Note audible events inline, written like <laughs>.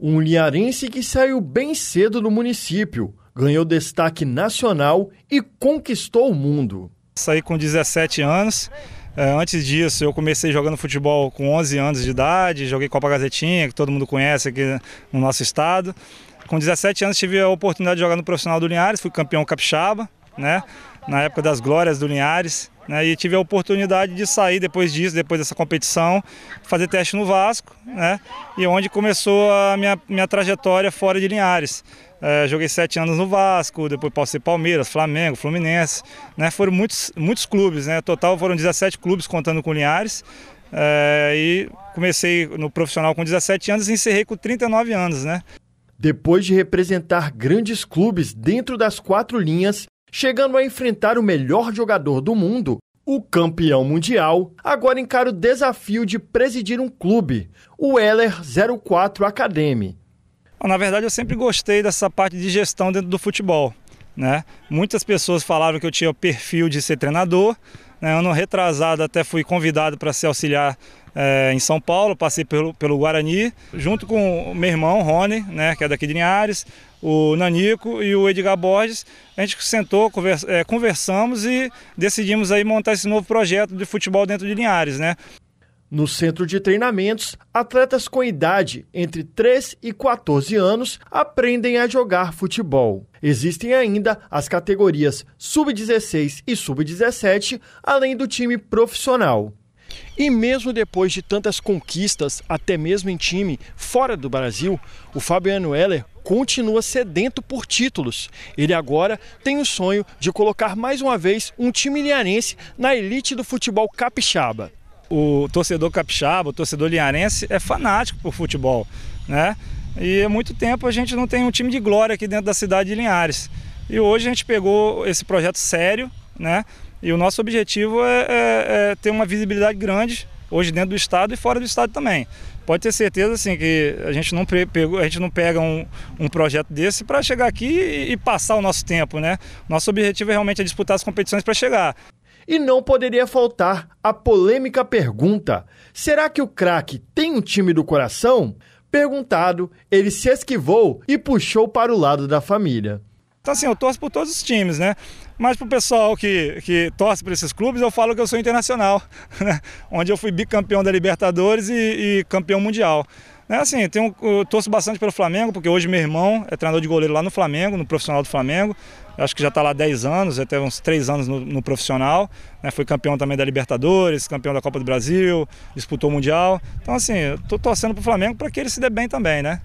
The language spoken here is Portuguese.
Um linharense que saiu bem cedo do município, ganhou destaque nacional e conquistou o mundo. Saí com 17 anos. É, antes disso, eu comecei jogando futebol com 11 anos de idade, joguei Copa Gazetinha, que todo mundo conhece aqui no nosso estado. Com 17 anos, tive a oportunidade de jogar no profissional do Linhares, fui campeão capixaba né? Na época das glórias do Linhares. Né, e tive a oportunidade de sair depois disso, depois dessa competição, fazer teste no Vasco, né? E onde começou a minha, minha trajetória fora de Linhares. É, joguei sete anos no Vasco, depois passei Palmeiras, Flamengo, Fluminense, né? Foram muitos, muitos clubes, né? Total foram 17 clubes contando com Linhares. É, e comecei no profissional com 17 anos e encerrei com 39 anos, né? Depois de representar grandes clubes dentro das quatro linhas, Chegando a enfrentar o melhor jogador do mundo, o campeão mundial, agora encara o desafio de presidir um clube, o Heller 04 Academy. Na verdade, eu sempre gostei dessa parte de gestão dentro do futebol. Né? Muitas pessoas falaram que eu tinha o perfil de ser treinador. Né? Ano retrasado até fui convidado para ser auxiliar é, em São Paulo, passei pelo, pelo Guarani, junto com o meu irmão Rony, né, que é daqui de Linhares, o Nanico e o Edgar Borges. A gente sentou, é, conversamos e decidimos aí montar esse novo projeto de futebol dentro de Linhares. Né? No centro de treinamentos, atletas com idade entre 3 e 14 anos aprendem a jogar futebol. Existem ainda as categorias sub-16 e sub-17, além do time profissional. E mesmo depois de tantas conquistas, até mesmo em time fora do Brasil, o Fabiano Heller continua sedento por títulos. Ele agora tem o sonho de colocar mais uma vez um time linearense na elite do futebol capixaba o torcedor capixaba, o torcedor linharense é fanático por futebol, né? E há muito tempo a gente não tem um time de glória aqui dentro da cidade de Linhares. E hoje a gente pegou esse projeto sério, né? E o nosso objetivo é, é, é ter uma visibilidade grande hoje dentro do estado e fora do estado também. Pode ter certeza assim que a gente não pegou, a gente não pega um, um projeto desse para chegar aqui e, e passar o nosso tempo, né? Nosso objetivo é realmente é disputar as competições para chegar. E não poderia faltar a polêmica pergunta: será que o craque tem um time do coração? Perguntado, ele se esquivou e puxou para o lado da família. Então, assim, eu torço por todos os times, né? Mas pro pessoal que, que torce para esses clubes, eu falo que eu sou internacional, <laughs> né? onde eu fui bicampeão da Libertadores e, e campeão mundial é assim, eu, tenho, eu torço bastante pelo Flamengo, porque hoje meu irmão é treinador de goleiro lá no Flamengo, no profissional do Flamengo. Eu acho que já está lá 10 anos, até uns 3 anos no, no profissional. Né, foi campeão também da Libertadores, campeão da Copa do Brasil, disputou o Mundial. Então, assim, estou torcendo para o Flamengo para que ele se dê bem também, né?